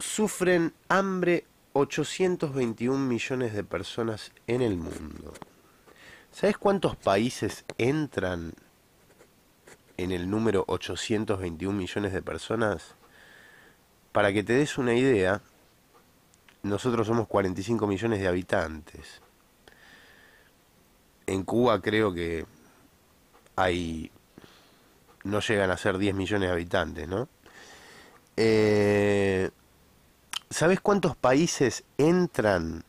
Sufren hambre 821 millones de personas en el mundo. ¿Sabes cuántos países entran en el número 821 millones de personas? Para que te des una idea, nosotros somos 45 millones de habitantes. En Cuba creo que hay no llegan a ser 10 millones de habitantes, ¿no? Eh, ¿Sabes cuántos países entran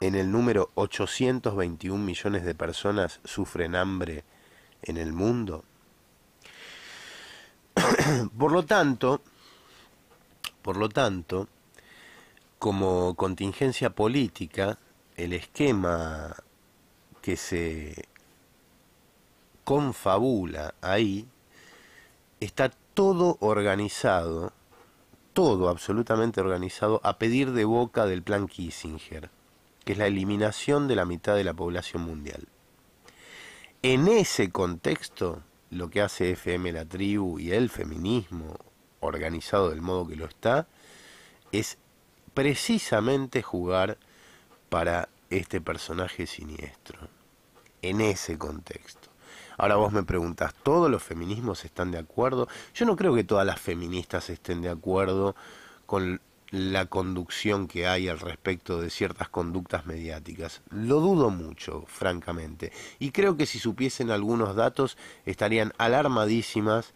en el número 821 millones de personas sufren hambre en el mundo? por lo tanto, por lo tanto, como contingencia política, el esquema que se confabula ahí está todo organizado todo absolutamente organizado a pedir de boca del plan Kissinger, que es la eliminación de la mitad de la población mundial. En ese contexto, lo que hace FM La Tribu y el feminismo, organizado del modo que lo está, es precisamente jugar para este personaje siniestro, en ese contexto. Ahora vos me preguntas, ¿todos los feminismos están de acuerdo? Yo no creo que todas las feministas estén de acuerdo con la conducción que hay al respecto de ciertas conductas mediáticas. Lo dudo mucho, francamente. Y creo que si supiesen algunos datos estarían alarmadísimas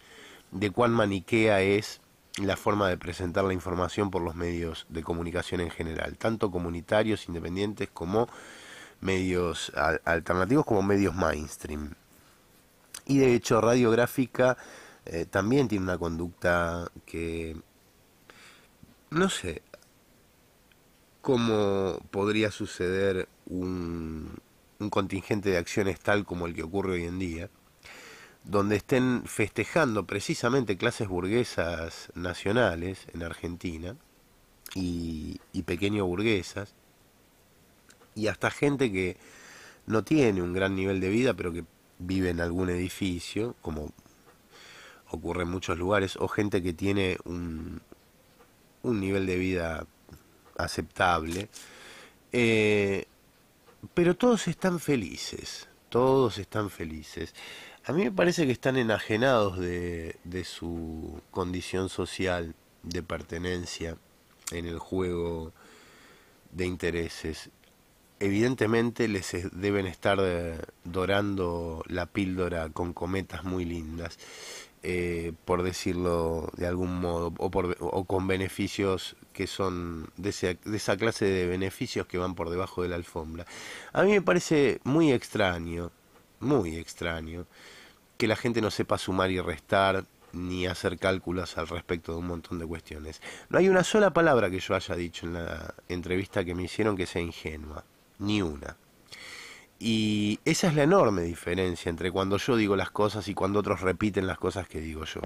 de cuán maniquea es la forma de presentar la información por los medios de comunicación en general, tanto comunitarios, independientes como medios alternativos como medios mainstream. Y de hecho, radiográfica eh, también tiene una conducta que, no sé, cómo podría suceder un, contingente de acciones tal como el que ocurre hoy en día, donde estén festejando precisamente clases burguesas nacionales en Argentina y, y burguesas, y hasta gente que no tiene un gran nivel de vida, pero que vive en algún edificio, como ocurre en muchos lugares, o gente que tiene un, un nivel de vida aceptable, eh, pero todos están felices, todos están felices. A mí me parece que están enajenados de, de su condición social de pertenencia en el juego de intereses evidentemente les deben estar eh, dorando la píldora con cometas muy lindas, eh, por decirlo de algún modo, o, con beneficios que son de, de esa clase de beneficios que van por debajo de la alfombra. A mí me parece muy extraño, muy extraño, que la gente no sepa sumar y restar ni hacer cálculos al respecto de un montón de cuestiones. No hay una sola palabra que yo haya dicho en la entrevista que me hicieron que sea ingenua ni una. Y esa es la enorme diferencia entre cuando yo digo las cosas y cuando otros repiten las cosas que digo yo.